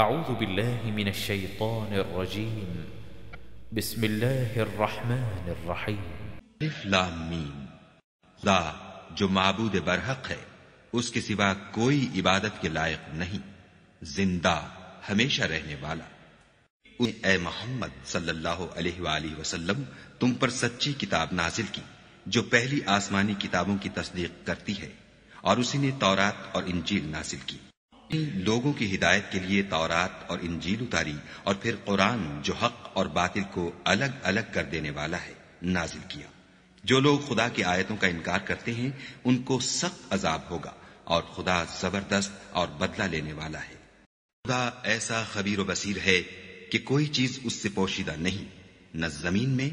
أعوذ بالله من الشيطان الرجيم بسم الله الرحمن الرحيم लाम मीम खुदा जो माबूद बरहक है उसके सिवा कोई इबादत के लायक नहीं जिंदा हमेशा रहने वाला ए मोहम्मद सल्लल्लाहु अलैहि वसल्लम तुम पर सच्ची किताब नाजिल की जो पहली आसमानी किताबों की तस्दीक करती है और उसी ने तौरात और इंजील नाजिल की लोगों की हिदायत के लिए तौरात और इंजील उतारी और फिर कुरान जो हक और बातिल को अलग अलग कर देने वाला है नाजिल किया जो लोग खुदा की आयतों का इनकार करते हैं उनको सख्त अजाब होगा और खुदा जबरदस्त और बदला लेने वाला है खुदा ऐसा खबीर बसीर है कि कोई चीज उससे पोशीदा नहीं न जमीन में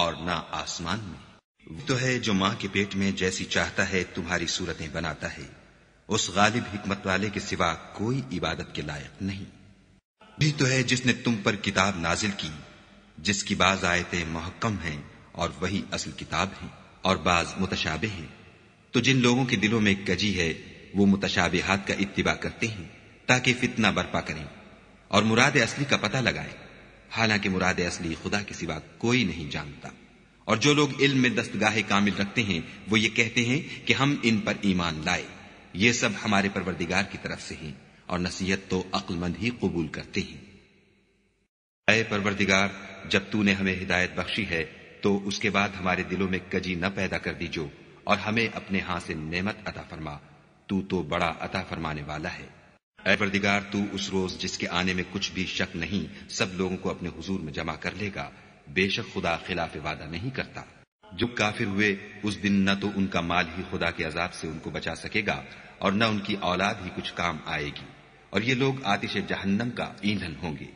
और न आसमान में तो है जो माँ के पेट में जैसी चाहता है तुम्हारी सूरतें बनाता है उस गालिब हिकमत वाले के सिवा कोई इबादत के लायक नहीं भी तो है जिसने तुम पर किताब नाजिल की जिसकी बाज आयतें महकम हैं और वही असल किताब है और बाज मुतशाबे हैं तो जिन लोगों के दिलों में कजी है वो मुतशाबेहात का इत्तिबा करते हैं ताकि फितना बर्पा करें और मुराद असली का पता लगाए हालांकि मुराद असली खुदा के सिवा कोई नहीं जानता और जो लोग इल्म में दस्तगाह कामिल रखते हैं वो ये कहते हैं कि हम इन पर ईमान लाए ये सब हमारे परवरदिगार की तरफ से ही और नसीहत तो अक्लमंद ही कबूल करते हैं अय परवरदिगार जब तूने हमें हिदायत बख्शी है तो उसके बाद हमारे दिलों में कजी न पैदा कर दीजो और हमें अपने हाथ से नेमत अता फरमा तू तो बड़ा अता फरमाने वाला है अय परदिगार तू उस रोज जिसके आने में कुछ भी शक नहीं सब लोगों को अपने हुजूर में जमा कर लेगा बेशक खुदा खिलाफ वादा नहीं करता जो काफिर हुए उस दिन न तो उनका माल ही खुदा के अजाब से उनको बचा सकेगा और न उनकी औलाद ही कुछ काम आएगी और ये लोग आतिश जहन्नम का ईंधन होंगे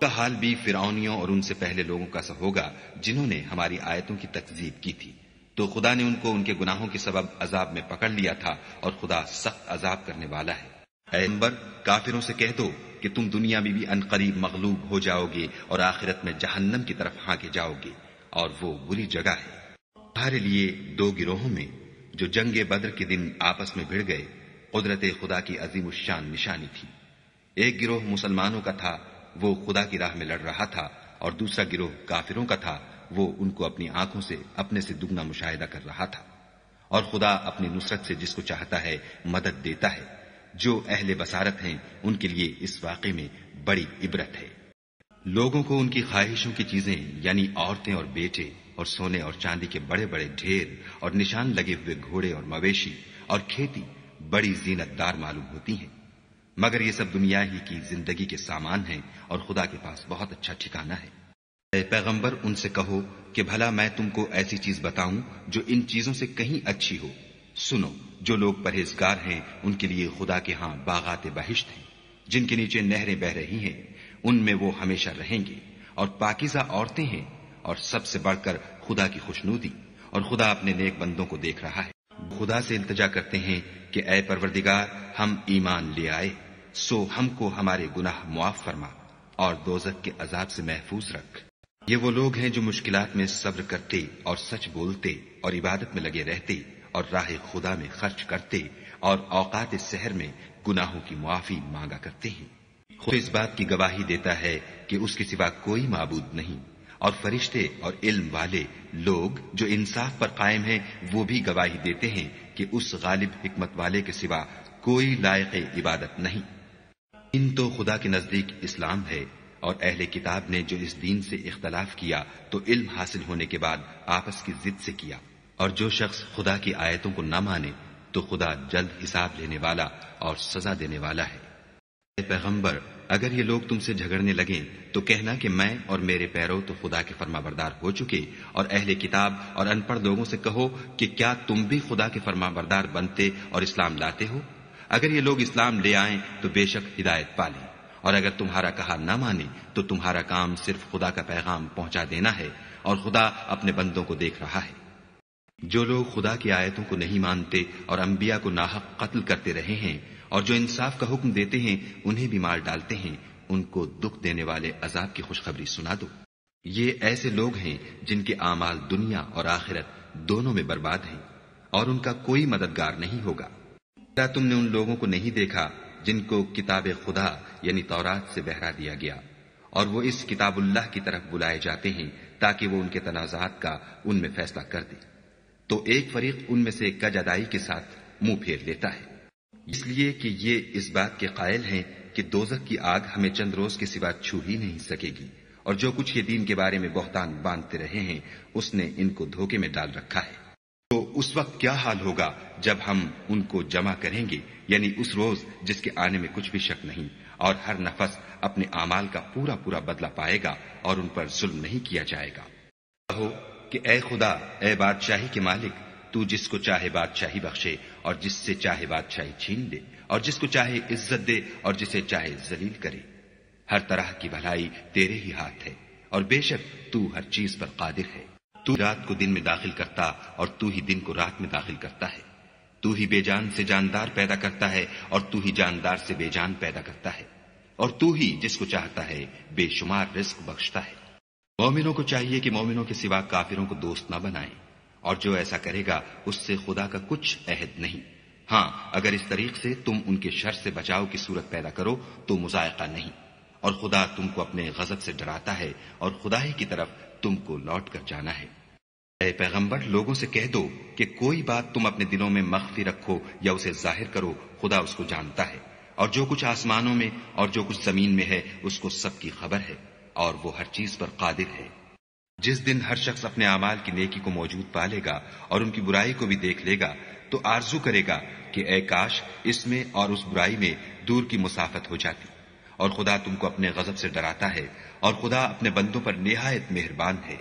का हाल भी फिरौनियों और उनसे पहले लोगों का सा होगा जिन्होंने हमारी आयतों की तकजीब की थी तो खुदा ने उनको उनके गुनाहों के सबब अजाब में पकड़ लिया था और खुदा सख्त अजाब करने वाला है एम्बर काफिरों से कह दो कि तुम दुनिया में भी अनकरीब मगलूब हो जाओगे और आखिरत में जहन्नम की तरफ हाँके जाओगे और वो बुरी जगह है तुम्हारे लिए दो गिरोहों में जो जंग बद्र के दिन आपस में भिड़ गए कुदरत खुदा की अजीम शान निशानी थी एक गिरोह मुसलमानों का था वो खुदा की राह में लड़ रहा था और दूसरा गिरोह काफिरों का था वो उनको अपनी आंखों से अपने से दुगना मुशाहिदा कर रहा था और खुदा अपनी नुसरत से जिसको चाहता है मदद देता है जो अहले बसारत हैं उनके लिए इस वाक़े में बड़ी इबरत है लोगों को उनकी ख्वाहिशों की चीजें यानी औरतें और बेटे और सोने और चांदी के बड़े बड़े ढेर और निशान लगे हुए घोड़े और मवेशी और खेती बड़ी जीनतदार मालूम होती हैं मगर ये सब दुनिया ही की जिंदगी के सामान हैं और खुदा के पास बहुत अच्छा ठिकाना है पैगंबर उनसे कहो कि भला मैं तुमको ऐसी चीज बताऊं जो इन चीजों से कहीं अच्छी हो सुनो जो लोग परहेजगार हैं उनके लिए खुदा के हाँ बागात बहिश्त हैं जिनके नीचे नहरें बह रही हैं उनमें वो हमेशा रहेंगे और पाकिजा औरतें हैं और सबसे बढ़कर खुदा की खुशनूदी और खुदा अपने नेक बंदों को देख रहा है खुदा से इल्तजा करते हैं कि ए परवरदिगार हम ईमान ले आए सो हमको हमारे गुनाह मुआफ फरमा और दोजक के अजाब से महफूज रख ये वो लोग हैं जो मुश्किल में सब्र करते और सच बोलते और इबादत में लगे रहते और राह खुदा में खर्च करते और औकात शहर में गुनाहों की मुआफी मांगा करते हैं खुद इस बात की गवाही देता है कि उसके सिवा कोई मबूद नहीं और फरिश्ते और इल्म वाले लोग जो इंसाफ पर कायम हैं वो भी गवाही देते हैं कि उस गालिब हिकमत वाले के सिवा कोई लायक इबादत नहीं इन तो खुदा के नजदीक इस्लाम है और अहले किताब ने जो इस दीन से इख्तलाफ किया तो इल्म हासिल होने के बाद आपस की जिद से किया और जो शख्स खुदा की आयतों को न माने तो खुदा जल्द हिसाब लेने वाला और सजा देने वाला है पैगंबर अगर ये लोग तुमसे झगड़ने लगे तो कहना कि मैं और मेरे पैरों तो खुदा के फरमाबरदार हो चुके और अहले किताब और अनपढ़ लोगों से कहो कि क्या तुम भी खुदा के फरमाबरदार बनते और इस्लाम लाते हो अगर ये लोग इस्लाम ले आए तो बेशक हिदायत पा लें और अगर तुम्हारा कहा ना माने तो तुम्हारा काम सिर्फ खुदा का पैगाम पहुंचा देना है और खुदा अपने बंदों को देख रहा है जो लोग खुदा की आयतों को नहीं मानते और अंबिया को नाहक कत्ल करते रहे हैं और जो इंसाफ का हुक्म देते हैं उन्हें भी मार डालते हैं उनको दुख देने वाले अजाब की खुशखबरी सुना दो ये ऐसे लोग हैं जिनके आमाल दुनिया और आखिरत दोनों में बर्बाद हैं और उनका कोई मददगार नहीं होगा क्या तुमने उन लोगों को नहीं देखा जिनको किताब खुदा यानी तौरात से बहरा दिया गया और वो इस किताबुल्लाह की तरफ बुलाए जाते हैं ताकि वो उनके तनाजात का उनमें फैसला कर दे तो एक फरीक उनमें से गज अदाई के साथ मुंह फेर लेता है इसलिए कि ये इस बात के कायल हैं कि दोजक की आग हमें चंद रोज के सिवा छू ही नहीं सकेगी और जो कुछ ये दीन के बारे में बहुतान बांधते रहे हैं उसने इनको धोखे में डाल रखा है तो उस वक्त क्या हाल होगा जब हम उनको जमा करेंगे यानी उस रोज जिसके आने में कुछ भी शक नहीं और हर नफस अपने अमाल का पूरा पूरा बदला पाएगा और उन पर जुल्म नहीं किया जाएगा कहो कि ए खुदा ए बादशाही के मालिक तू जिसको चाहे बादशाही बख्शे और जिससे चाहे बादशाही छीन ले और जिसको चाहे इज्जत दे और जिसे चाहे जलील करे हर तरह की भलाई तेरे ही हाथ है और बेशक तू हर चीज पर कादिर है तू रात को दिन में दाखिल करता और तू ही दिन को रात में दाखिल करता है तू ही बेजान से जानदार पैदा करता है और तू ही जानदार से बेजान पैदा करता है और तू ही जिसको चाहता है बेशुमार रिस्क बख्शता है मोमिनों को चाहिए कि मोमिनों के सिवा काफिरों को दोस्त न बनाएं और जो ऐसा करेगा उससे खुदा का कुछ अहद नहीं हाँ अगर इस तरीक से तुम उनके शर से बचाव की सूरत पैदा करो तो मुजायका नहीं और खुदा तुमको अपने गजब से डराता है और खुदा ही की तरफ तुमको लौट कर जाना है ए पैगंबर लोगों से कह दो कि कोई बात तुम अपने दिलों में मख्फी रखो या उसे जाहिर करो खुदा उसको जानता है और जो कुछ आसमानों में और जो कुछ जमीन में है उसको सबकी खबर है और वो हर चीज पर कादिर है जिस दिन हर शख्स अपने अमाल की नेकी को मौजूद पा लेगा और उनकी बुराई को भी देख लेगा तो आरजू करेगा कि ए काश इसमें और उस बुराई में दूर की मुसाफत हो जाती और खुदा तुमको अपने गजब से डराता है और खुदा अपने बंदों पर नहायत मेहरबान है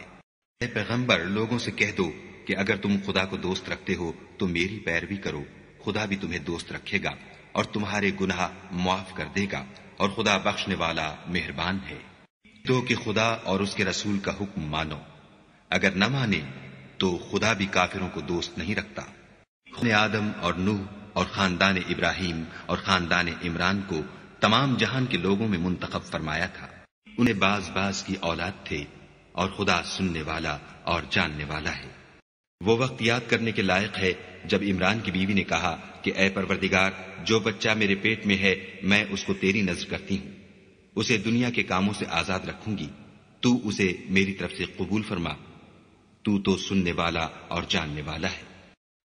पैगंबर लोगों से कह दो कि अगर तुम खुदा को दोस्त रखते हो तो मेरी पैरवी करो खुदा भी तुम्हें दोस्त रखेगा और तुम्हारे गुनाह माफ कर देगा और खुदा बख्शने वाला मेहरबान है तो कि खुदा और उसके रसूल का हुक्म मानो अगर न माने तो खुदा भी काफिरों को दोस्त नहीं रखता ने आदम और नूह और खानदान इब्राहिम और खानदान इमरान को तमाम जहान के लोगों में मुंतखब फरमाया था उन्हें बाज बाज की औलाद थे और खुदा सुनने वाला और जानने वाला है वो वक्त याद करने के लायक है जब इमरान की बीवी ने कहा कि ए परवरदिगार जो बच्चा मेरे पेट में है मैं उसको तेरी नजर करती हूँ उसे दुनिया के कामों से आजाद रखूंगी तू उसे मेरी तरफ से कबूल फरमा तू तो सुनने वाला और जानने वाला है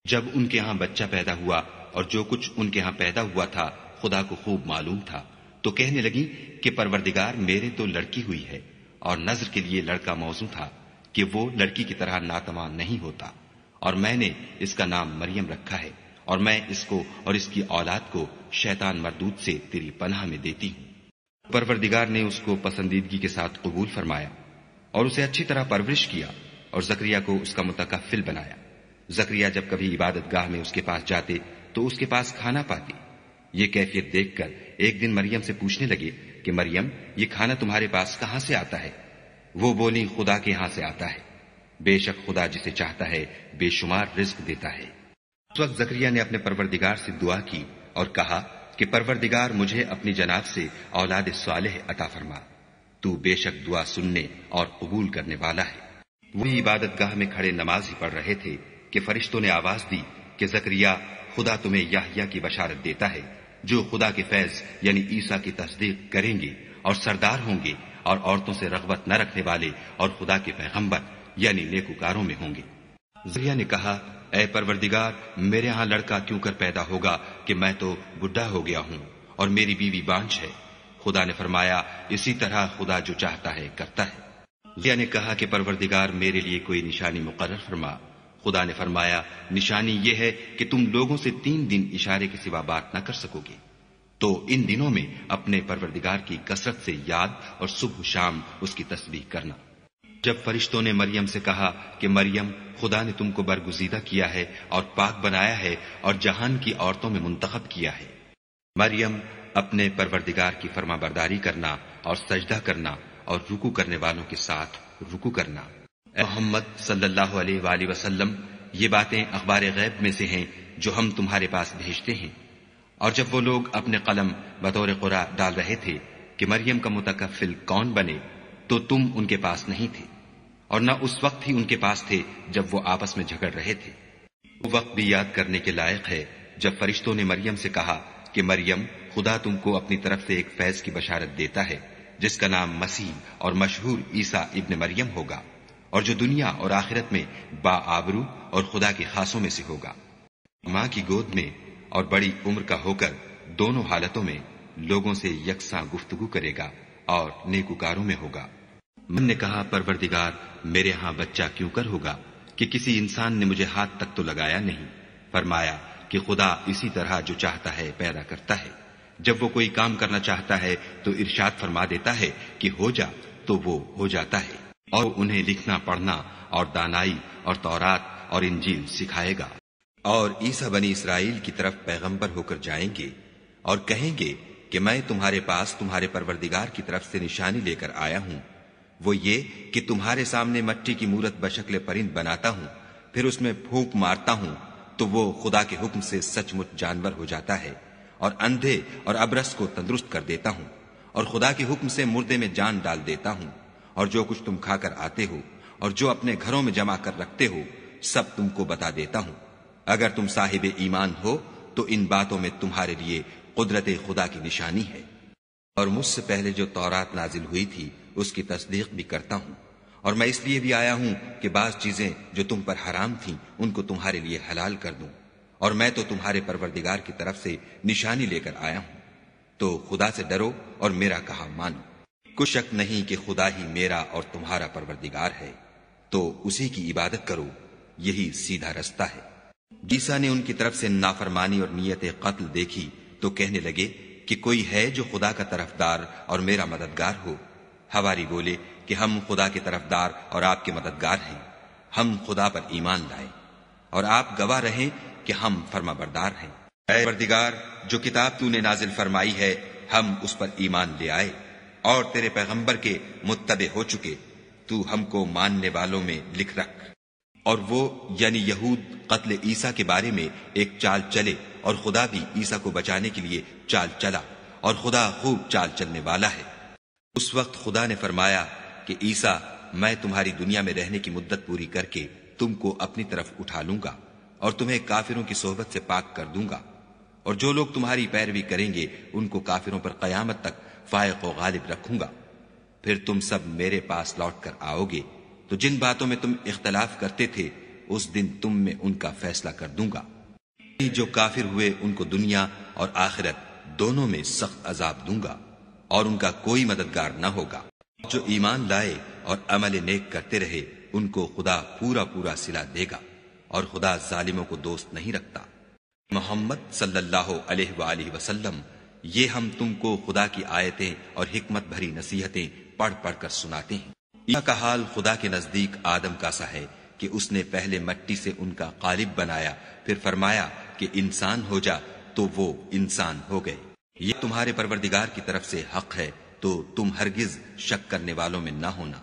जब उनके यहाँ बच्चा पैदा हुआ और जो कुछ उनके यहाँ पैदा हुआ था खुदा को खूब मालूम था तो कहने लगी कि परवरदिगार मेरे तो लड़की हुई है और नजर के लिए लड़का मौजू था कि वो लड़की की तरह नातमा नहीं होता और मैंने इसका नाम मरियम रखा है और मैं इसको और इसकी औलाद को शैतान मरदूत से तेरी पनाह में देती हूँ परवरदिगार ने उसको पसंदीदगी के साथ कबूल फरमाया और उसे अच्छी तरह परवरिश किया और जक्रिया को उसका मुतकफिल बनाया जक्रिया जब कभी इबादत गाह में उसके पास जाते तो उसके पास खाना पाती ये कैफियत देखकर एक दिन मरियम से पूछने लगे कि मरियम ये खाना तुम्हारे पास कहां से आता है वो बोली खुदा के यहां से आता है बेशक खुदा जिसे चाहता है बेशुमार रिस्क देता है उस वक्त जक्रिया ने अपने परवरदिगार से दुआ की और कहा कि परवरदिगार मुझे अपनी जनाब से औलाद सालेह अता फरमा तू बेशक दुआ सुनने और कबूल करने वाला है वही इबादतगाह में खड़े नमाज ही पढ़ रहे थे कि फरिश्तों ने आवाज दी कि जक्रिया खुदा तुम्हें याहिया की बशारत देता है जो खुदा के फैज यानी ईसा की तस्दीक करेंगे और सरदार होंगे और औरतों से रगबत न रखने वाले और खुदा के पैगम्बर यानी नेकुकारों में होंगे जरिया ने कहा ए परवरदिगार मेरे यहाँ लड़का क्यों कर पैदा होगा कि मैं तो बुढ़ा हो गया हूँ और मेरी बीवी बांझ है खुदा ने फरमाया इसी तरह खुदा जो चाहता है करता है लिया ने कहा कि परवरदिगार मेरे लिए कोई निशानी मुकर फरमा खुदा ने फरमाया निशानी यह है कि तुम लोगों से तीन दिन इशारे के सिवा बात न कर सकोगे तो इन दिनों में अपने परवरदिगार की कसरत से याद और सुबह शाम उसकी तस्वीर करना जब फरिश्तों ने मरियम से कहा कि मरियम खुदा ने तुमको बरगुजीदा किया है और पाक बनाया है और जहान की औरतों में मुंतखब किया है मरियम अपने परवरदिगार की फर्मा बरदारी करना और सजदा करना और रुकू करने वालों के साथ रुकू करना मोहम्मद सल्लल्लाहु अलैहि वसल्लम ये बातें अखबार गैब में से हैं जो हम तुम्हारे पास भेजते हैं और जब वो लोग अपने कलम बतौर कुरा डाल रहे थे कि मरियम का मुतकफिल कौन बने तो तुम उनके पास नहीं थे और न उस वक्त ही उनके पास थे जब वो आपस में झगड़ रहे थे वो वक्त भी याद करने के लायक है जब फरिश्तों ने मरियम से कहा कि मरियम खुदा तुमको अपनी तरफ से एक फैज की बशारत देता है जिसका नाम मसीह और मशहूर ईसा इब्न मरियम होगा और जो दुनिया और आखिरत में बा आबरू और खुदा के खासों में से होगा माँ की गोद में और बड़ी उम्र का होकर दोनों हालतों में लोगों से यकसा गुफ्तगु करेगा और नेकुकारों में होगा मन ने कहा परवरदिगार मेरे यहाँ बच्चा क्यों कर होगा कि किसी इंसान ने मुझे हाथ तक तो लगाया नहीं फरमाया कि खुदा इसी तरह जो चाहता है पैदा करता है जब वो कोई काम करना चाहता है तो इरशाद फरमा देता है कि हो जा तो वो हो जाता है और उन्हें लिखना पढ़ना और दानाई और तौरात और इंजील सिखाएगा और ईसा बनी इसराइल की तरफ पैगंबर होकर जाएंगे और कहेंगे कि मैं तुम्हारे पास तुम्हारे परवरदिगार की तरफ से निशानी लेकर आया हूं वो ये कि तुम्हारे सामने मट्टी की मूरत बशकले परिंद बनाता हूँ फिर उसमें फूंक मारता हूँ तो वो खुदा के हुक्म से सचमुच जानवर हो जाता है और अंधे और अबरस को तंदुरुस्त कर देता हूँ और खुदा के हुक्म से मुर्दे में जान डाल देता हूँ और जो कुछ तुम खाकर आते हो और जो अपने घरों में जमा कर रखते हो सब तुमको बता देता हूँ अगर तुम साहिब ईमान हो तो इन बातों में तुम्हारे लिए कुदरत खुदा की निशानी है और मुझसे पहले जो तौरात नाजिल हुई थी उसकी तस्दीक भी करता हूं और मैं इसलिए भी आया हूं कि बाज चीजें जो तुम पर हराम थीं उनको तुम्हारे लिए हलाल कर दूं और मैं तो तुम्हारे परवरदिगार की तरफ से निशानी लेकर आया हूं तो खुदा से डरो और मेरा कहा मानो कुछ शक नहीं कि खुदा ही मेरा और तुम्हारा परवरदिगार है तो उसी की इबादत करो यही सीधा रास्ता है जीसा ने उनकी तरफ से नाफरमानी और नीयत कत्ल देखी तो कहने लगे कि कोई है जो खुदा का तरफदार और मेरा मददगार हो हवारी बोले कि हम खुदा के तरफदार और आपके मददगार हैं हम खुदा पर ईमान लाए और आप गवाह रहें कि हम फर्माबरदार बरदार हैं परदिगार जो किताब तूने नाजिल फरमाई है हम उस पर ईमान ले आए और तेरे पैगंबर के मुत्तबे हो चुके तू हमको मानने वालों में लिख रख और वो यानी यहूद कत्ल ईसा के बारे में एक चाल चले और खुदा भी ईसा को बचाने के लिए चाल चला और खुदा खूब चाल चलने वाला है उस वक्त खुदा ने फरमाया कि ईसा मैं तुम्हारी दुनिया में रहने की मुद्दत पूरी करके तुमको अपनी तरफ उठा लूंगा और तुम्हें काफिरों की सोहबत से पाक कर दूंगा और जो लोग तुम्हारी पैरवी करेंगे उनको काफिरों पर क्यामत तक फायक वालिब रखूंगा फिर तुम सब मेरे पास लौट कर आओगे तो जिन बातों में तुम इख्तलाफ करते थे उस दिन तुम में उनका फैसला कर दूंगा जो काफिर हुए उनको दुनिया और आखिरत दोनों में सख्त अजाब दूंगा और उनका कोई मददगार न होगा जो ईमान लाए और अमल नेक करते रहे उनको खुदा पूरा पूरा सिला देगा और खुदा जालिमों को दोस्त नहीं रखता मोहम्मद सल्लल्लाहु वसल्लम ये हम तुमको खुदा की आयतें और हिकमत भरी नसीहतें पढ़ पढ़ कर सुनाते हैं ईसा का हाल खुदा के नजदीक आदम का सा है कि उसने पहले मट्टी से उनका कालिब बनाया फिर फरमाया कि इंसान हो जा तो वो इंसान हो गए ये तुम्हारे परवरदिगार की तरफ से हक है तो तुम हरगिज शक करने वालों में ना होना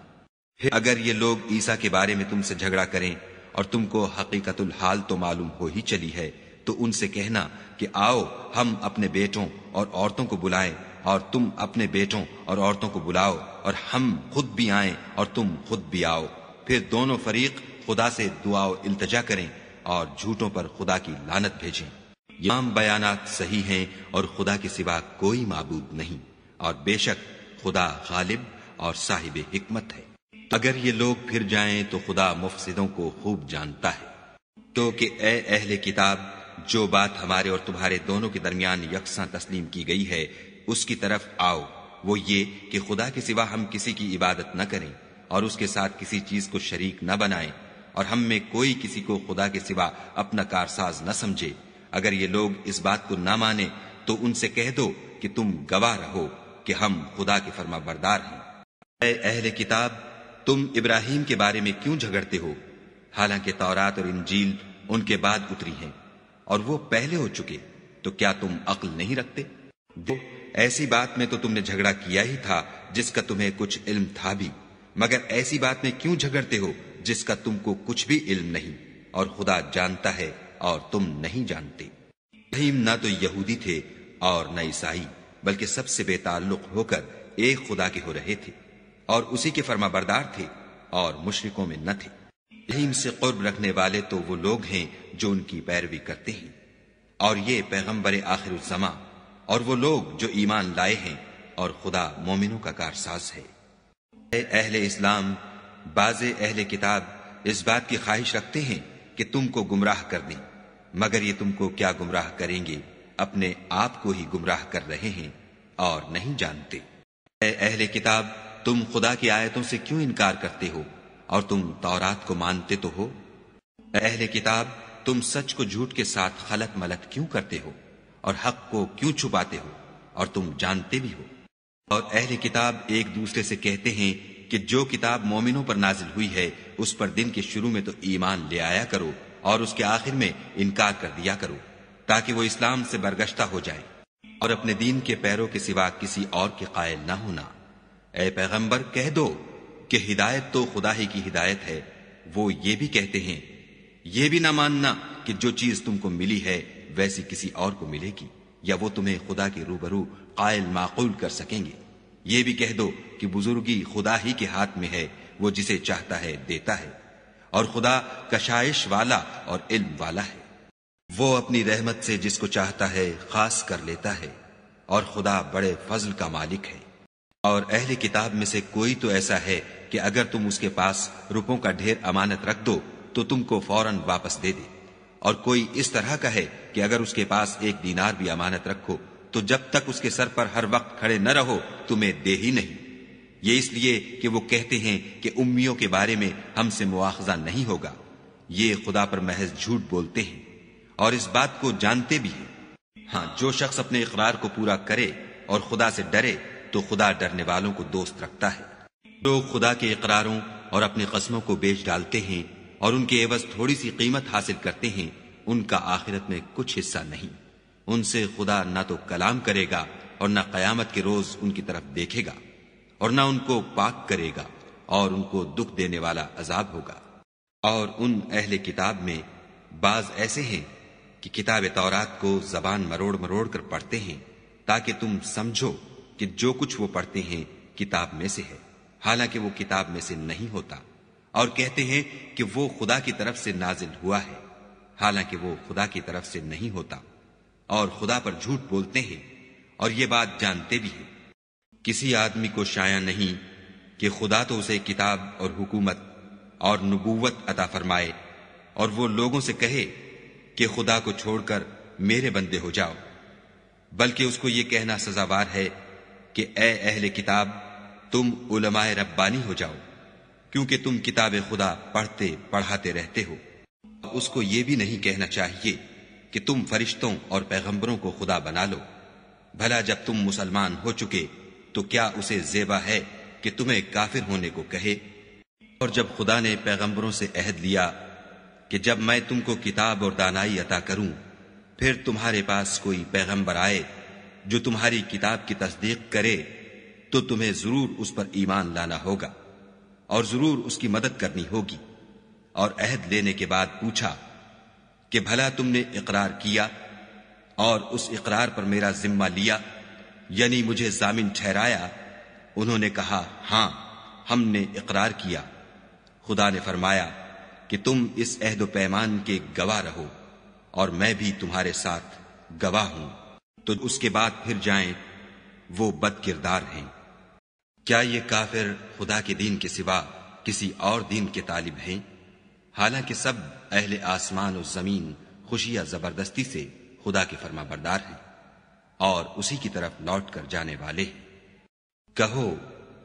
अगर ये लोग ईसा के बारे में तुमसे झगड़ा करें और तुमको हकीकतुल हाल तो मालूम हो ही चली है तो उनसे कहना कि आओ हम अपने बेटों और औरतों को बुलाएं और तुम अपने बेटों और औरतों को बुलाओ और हम खुद भी आए और तुम खुद भी आओ फिर दोनों फरीक खुदा से दुआओ इल्तजा करें और झूठों पर खुदा की लानत भेजें याम बयानात सही हैं और खुदा के सिवा कोई मबूद नहीं और बेशक खुदा गालिब और साहिब हिकमत है अगर ये लोग फिर जाएं तो खुदा मुफसिदों को खूब जानता है तो कि ए अहले किताब जो बात हमारे और तुम्हारे दोनों के दरमियान यकसा तस्लीम की गई है उसकी तरफ आओ वो ये कि खुदा के सिवा हम किसी की इबादत न करें और उसके साथ किसी चीज को शरीक न बनाएं और हम में कोई किसी को खुदा के सिवा अपना कारसाज न समझे अगर ये लोग इस बात को ना माने तो उनसे कह दो कि तुम गवाह रहो कि हम खुदा के फर्मा बरदार हैं अहले किताब तुम इब्राहिम के बारे में क्यों झगड़ते हो हालांकि तौरात और इंजील उनके बाद उतरी हैं और वो पहले हो चुके तो क्या तुम अक्ल नहीं रखते दो ऐसी बात में तो तुमने झगड़ा किया ही था जिसका तुम्हें कुछ इल्म था भी मगर ऐसी बात में क्यों झगड़ते हो जिसका तुमको कुछ भी इल्म नहीं और खुदा जानता है और तुम नहीं जानते इब्राहिम न तो यहूदी थे और न ईसाई बल्कि सबसे बेताल्लुक होकर एक खुदा के हो रहे थे और उसी के फर्माबरदार थे और मुशरकों में न थे इब्राहिम से कुर्ब रखने वाले तो वो लोग हैं जो उनकी पैरवी करते हैं और ये पैगम्बर आखिर उजमा और वो लोग जो ईमान लाए हैं और खुदा मोमिनों का कारसाज है अहले इस्लाम बाज अहले किताब इस बात की ख्वाहिश रखते हैं कि तुमको गुमराह कर दें मगर ये तुमको क्या गुमराह करेंगे अपने आप को ही गुमराह कर रहे हैं और नहीं जानते अहले किताब तुम खुदा की आयतों से क्यों इनकार करते हो और तुम तौरात को मानते तो हो अहले किताब तुम सच को झूठ के साथ खलत मलत क्यों करते हो और हक को क्यों छुपाते हो और तुम जानते भी हो और अहले किताब एक दूसरे से कहते हैं कि जो किताब मोमिनों पर नाजिल हुई है उस पर दिन के शुरू में तो ईमान ले आया करो और उसके आखिर में इनकार कर दिया करो ताकि वो इस्लाम से बरगश्ता हो जाए और अपने दीन के पैरों के सिवा किसी और के कायल ना होना ए पैगंबर कह दो कि हिदायत तो खुदा ही की हिदायत है वो ये भी कहते हैं ये भी ना मानना कि जो चीज तुमको मिली है वैसी किसी और को मिलेगी या वो तुम्हें खुदा के रूबरू कायल माकूल कर सकेंगे ये भी कह दो कि बुजुर्गी खुदा ही के हाथ में है वो जिसे चाहता है देता है और खुदा कशाइश वाला और इल्म वाला है वो अपनी रहमत से जिसको चाहता है खास कर लेता है और खुदा बड़े फजल का मालिक है और अहले किताब में से कोई तो ऐसा है कि अगर तुम उसके पास रुपयों का ढेर अमानत रख दो तो तुमको फौरन वापस दे दे और कोई इस तरह का है कि अगर उसके पास एक दीनार भी अमानत रखो तो जब तक उसके सर पर हर वक्त खड़े न रहो तुम्हें दे ही नहीं ये इसलिए कि वो कहते हैं कि उम्मियों के बारे में हमसे मुआवजा नहीं होगा ये खुदा पर महज झूठ बोलते हैं और इस बात को जानते भी हैं हाँ जो शख्स अपने इकरार को पूरा करे और खुदा से डरे तो खुदा डरने वालों को दोस्त रखता है लोग तो खुदा के इकरारों और अपने कस्मों को बेच डालते हैं और उनके एवज थोड़ी सी कीमत हासिल करते हैं उनका आखिरत में कुछ हिस्सा नहीं उनसे खुदा ना तो कलाम करेगा और ना कयामत के रोज उनकी तरफ देखेगा और ना उनको पाक करेगा और उनको दुख देने वाला अजाब होगा और उन अहले किताब में बाज ऐसे हैं कि किताब तौरात को जबान मरोड़ मरोड़ कर पढ़ते हैं ताकि तुम समझो कि जो कुछ वो पढ़ते हैं किताब में से है हालांकि वो किताब में से नहीं होता और कहते हैं कि वो खुदा की तरफ से नाजिल हुआ है हालांकि वो खुदा की तरफ से नहीं होता और खुदा पर झूठ बोलते हैं और ये बात जानते भी हैं किसी आदमी को शाया नहीं कि खुदा तो उसे किताब और हुकूमत और नबूवत अता फरमाए और वो लोगों से कहे कि खुदा को छोड़कर मेरे बंदे हो जाओ बल्कि उसको ये कहना सजावार है कि ए अहले किताब तुम उलमाए रब्बानी हो जाओ क्योंकि तुम किताब खुदा पढ़ते पढ़ाते रहते हो उसको ये भी नहीं कहना चाहिए कि तुम फरिश्तों और पैगंबरों को खुदा बना लो भला जब तुम मुसलमान हो चुके तो क्या उसे जेबा है कि तुम्हें काफिर होने को कहे और जब खुदा ने पैगंबरों से अहद लिया कि जब मैं तुमको किताब और दानाई अता करूं फिर तुम्हारे पास कोई पैगंबर आए जो तुम्हारी किताब की तस्दीक करे तो तुम्हें जरूर उस पर ईमान लाना होगा और जरूर उसकी मदद करनी होगी और अहद लेने के बाद पूछा कि भला तुमने इकरार किया और उस इकरार पर मेरा जिम्मा लिया यानी मुझे जामिन ठहराया उन्होंने कहा हां हमने इकरार किया खुदा ने फरमाया कि तुम इस अहद पैमान के गवाह रहो और मैं भी तुम्हारे साथ गवाह हूं तो उसके बाद फिर जाएं वो बद किरदार हैं क्या ये काफिर खुदा के दीन के सिवा किसी और दीन के तालिब हैं हालांकि सब अहले आसमान और जमीन खुशी या जबरदस्ती से खुदा के फर्मा बरदार हैं और उसी की तरफ लौट कर जाने वाले कहो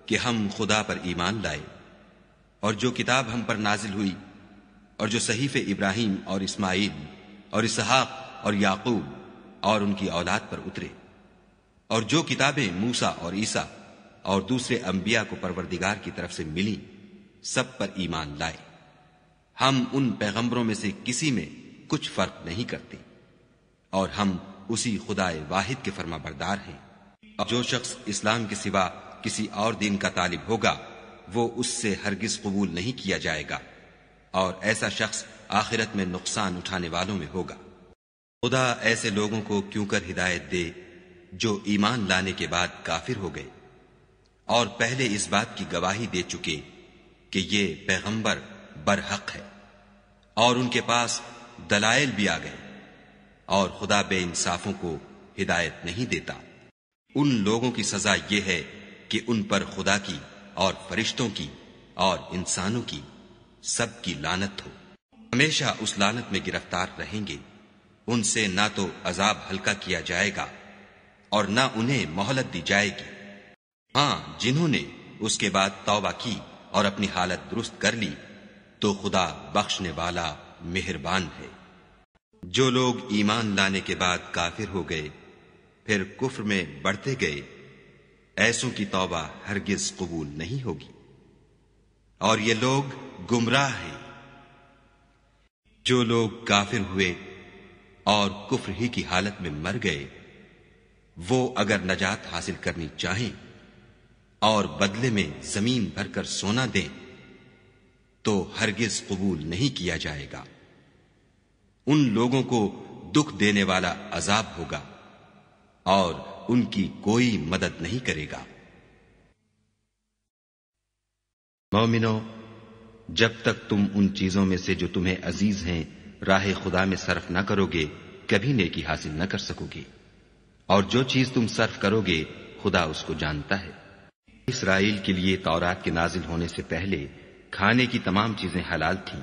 कि हम खुदा पर ईमान लाए और जो किताब हम पर नाजिल हुई और जो सहीफ इब्राहिम और इस्माइल और इसहाक और याकूब और उनकी औलाद पर उतरे और जो किताबें मूसा और ईसा और दूसरे अंबिया को परवरदिगार की तरफ से मिली सब पर ईमान लाए हम उन पैगंबरों में से किसी में कुछ फर्क नहीं करते और हम उसी खुदाए वाहिद के फर्मा बरदार हैं अब जो शख्स इस्लाम के सिवा किसी और दिन का तालिब होगा वो उससे हरगिज कबूल नहीं किया जाएगा और ऐसा शख्स आखिरत में नुकसान उठाने वालों में होगा खुदा ऐसे लोगों को क्यों कर हिदायत दे जो ईमान लाने के बाद काफिर हो गए और पहले इस बात की गवाही दे चुके कि ये पैगंबर बरहक है और उनके पास दलायल भी आ गए और खुदा बे इंसाफों को हिदायत नहीं देता उन लोगों की सजा यह है कि उन पर खुदा की और फरिश्तों की और इंसानों की सबकी लानत हो हमेशा उस लानत में गिरफ्तार रहेंगे उनसे ना तो अजाब हल्का किया जाएगा और ना उन्हें मोहलत दी जाएगी हाँ जिन्होंने उसके बाद तौबा की और अपनी हालत दुरुस्त कर ली तो खुदा बख्शने वाला मेहरबान है जो लोग ईमान लाने के बाद काफिर हो गए फिर कुफर में बढ़ते गए ऐसों की तौबा हरगिज कबूल नहीं होगी और ये लोग गुमराह हैं जो लोग काफिर हुए और कुफर ही की हालत में मर गए वो अगर नजात हासिल करनी चाहें और बदले में जमीन भरकर सोना दें तो हरगिज कबूल नहीं किया जाएगा उन लोगों को दुख देने वाला अजाब होगा और उनकी कोई मदद नहीं करेगा मोमिनो जब तक तुम उन चीजों में से जो तुम्हें अजीज हैं राह खुदा में सर्फ ना करोगे कभी नेकी हासिल न कर सकोगे और जो चीज तुम सर्फ करोगे खुदा उसको जानता है इसराइल के लिए तौरात के नाजिल होने से पहले खाने की तमाम चीजें हलाल थीं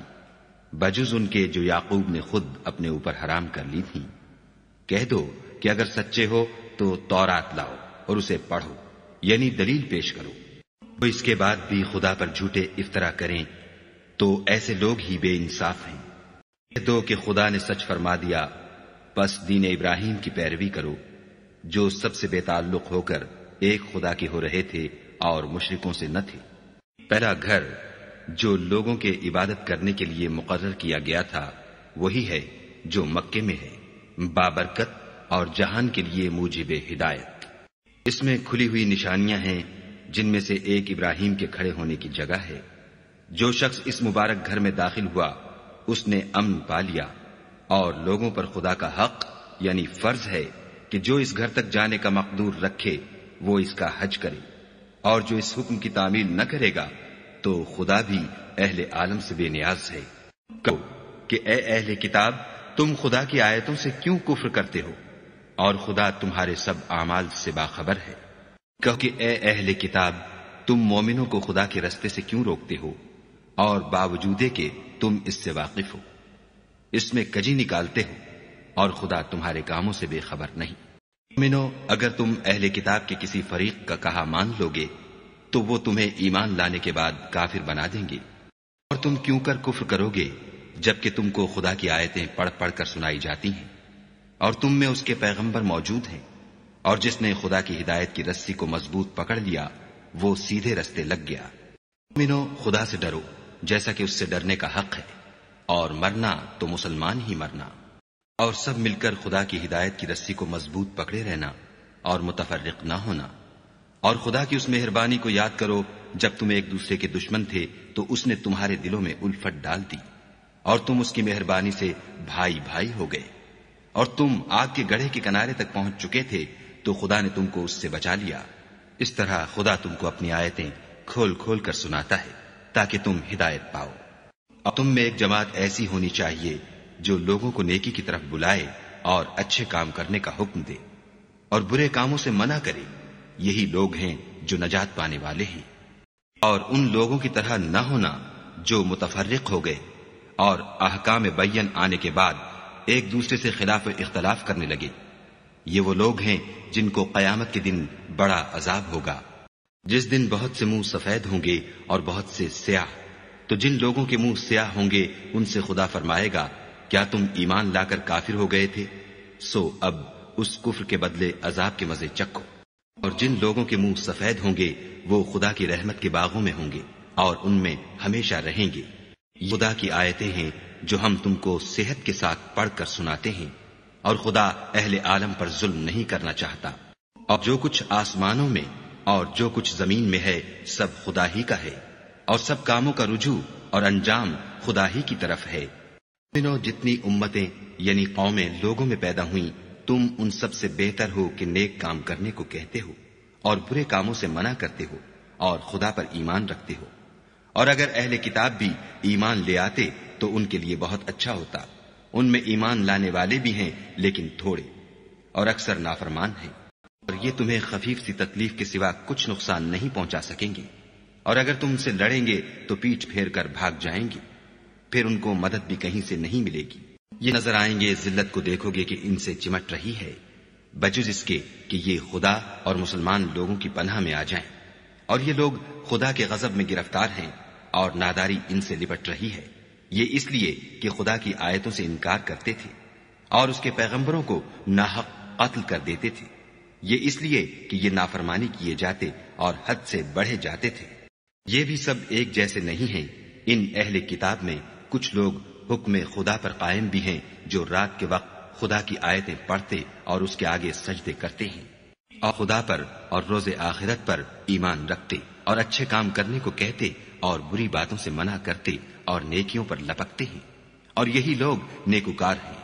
बजुज उनके जो याकूब ने खुद अपने ऊपर हराम कर ली थी कह दो कि अगर सच्चे हो तो तौरात लाओ और उसे पढ़ो यानी दलील पेश करो तो इसके बाद भी खुदा पर झूठे इफ्तरा करें तो ऐसे लोग ही बे इंसाफ हैं कह दो कि खुदा ने सच फरमा दिया बस दीन इब्राहिम की पैरवी करो जो सबसे बेताल्लुक होकर एक खुदा के हो रहे थे और मुशरकों से न थे पहला घर जो लोगों के इबादत करने के लिए मुकर्र किया गया था वही है जो मक्के में है बाबरकत और जहान के लिए मुझे बे हिदायत इसमें खुली हुई निशानियां हैं जिनमें से एक इब्राहिम के खड़े होने की जगह है जो शख्स इस मुबारक घर में दाखिल हुआ उसने अमन पा लिया और लोगों पर खुदा का हक यानी फर्ज है कि जो इस घर तक जाने का मकदूर रखे वो इसका हज करे और जो इस हुक्म की तामील न करेगा तो खुदा भी अहले आलम से बेनियाज है कहो कि ए अहले किताब तुम खुदा की आयतों से क्यों कुफर करते हो और खुदा तुम्हारे सब आमाल से बाखबर है कहो कि ए अहले किताब तुम मोमिनों को खुदा के रस्ते से क्यों रोकते हो और बावजूदे के तुम इससे वाकिफ हो इसमें कजी निकालते हो और खुदा तुम्हारे कामों से बेखबर नहीं मोमिनो अगर तुम अहले किताब के किसी फरीक का कहा मान लोगे तो वो तुम्हें ईमान लाने के बाद काफिर बना देंगे और तुम क्यों कर कुफर करोगे जबकि तुमको खुदा की आयतें पढ़ पढ़ कर सुनाई जाती हैं और तुम में उसके पैगंबर मौजूद हैं और जिसने खुदा की हिदायत की रस्सी को मजबूत पकड़ लिया वो सीधे रस्ते लग गया मिनो खुदा से डरो जैसा कि उससे डरने का हक है और मरना तो मुसलमान ही मरना और सब मिलकर खुदा की हिदायत की रस्सी को मजबूत पकड़े रहना और मुतफरक ना होना और खुदा की उस मेहरबानी को याद करो जब तुम एक दूसरे के दुश्मन थे तो उसने तुम्हारे दिलों में उल्फट डाल दी और तुम उसकी मेहरबानी से भाई भाई हो गए और तुम आग के गढ़े के किनारे तक पहुंच चुके थे तो खुदा ने तुमको उससे बचा लिया इस तरह खुदा तुमको अपनी आयतें खोल खोल कर सुनाता है ताकि तुम हिदायत पाओ अब तुम में एक जमात ऐसी होनी चाहिए जो लोगों को नेकी की तरफ बुलाए और अच्छे काम करने का हुक्म दे और बुरे कामों से मना करे यही लोग हैं जो नजात पाने वाले हैं और उन लोगों की तरह न होना जो मुतफरक हो गए और अहकाम बैन आने के बाद एक दूसरे से खिलाफ इख्तलाफ करने लगे ये वो लोग हैं जिनको कयामत के दिन बड़ा अजाब होगा जिस दिन बहुत से मुंह सफेद होंगे और बहुत से स्याह तो जिन लोगों के मुंह स्याह होंगे उनसे खुदा फरमाएगा क्या तुम ईमान लाकर काफिर हो गए थे सो अब उस कुफर के बदले अजाब के मजे चको और जिन लोगों के मुंह सफेद होंगे वो खुदा की रहमत के बागों में होंगे और उनमें हमेशा रहेंगे खुदा की आयतें हैं जो हम तुमको सेहत के साथ पढ़कर सुनाते हैं और खुदा अहले आलम पर जुल्म नहीं करना चाहता और जो कुछ आसमानों में और जो कुछ जमीन में है सब खुदा ही का है और सब कामों का रुझू और अंजाम खुदा ही की तरफ है दिनों जितनी उम्मतें यानी कौमे लोगों में पैदा हुई तुम उन सबसे बेहतर हो कि नेक काम करने को कहते हो और बुरे कामों से मना करते हो और खुदा पर ईमान रखते हो और अगर अहले किताब भी ईमान ले आते तो उनके लिए बहुत अच्छा होता उनमें ईमान लाने वाले भी हैं लेकिन थोड़े और अक्सर नाफरमान हैं और ये तुम्हें खफीफ सी तकलीफ के सिवा कुछ नुकसान नहीं पहुंचा सकेंगे और अगर तुम उनसे लड़ेंगे तो पीठ फेर कर भाग जाएंगे फिर उनको मदद भी कहीं से नहीं मिलेगी ये नजर आएंगे जिल्लत को देखोगे कि इनसे चिमट रही है बजुज इसके कि ये खुदा और मुसलमान लोगों की पनाह में आ जाएं और ये लोग खुदा के गजब में गिरफ्तार हैं और नादारी इनसे लिपट रही है ये इसलिए कि खुदा की आयतों से इनकार करते थे और उसके पैगंबरों को नाहक कत्ल कर देते थे ये इसलिए कि ये नाफरमानी किए जाते और हद से बढ़े जाते थे ये भी सब एक जैसे नहीं है इन अहले किताब में कुछ लोग हुक्म खुदा पर कायम भी हैं जो रात के वक्त खुदा की आयतें पढ़ते और उसके आगे सजदे करते हैं और खुदा पर और रोजे आखिरत पर ईमान रखते और अच्छे काम करने को कहते और बुरी बातों से मना करते और नेकियों पर लपकते हैं और यही लोग नेकुकार हैं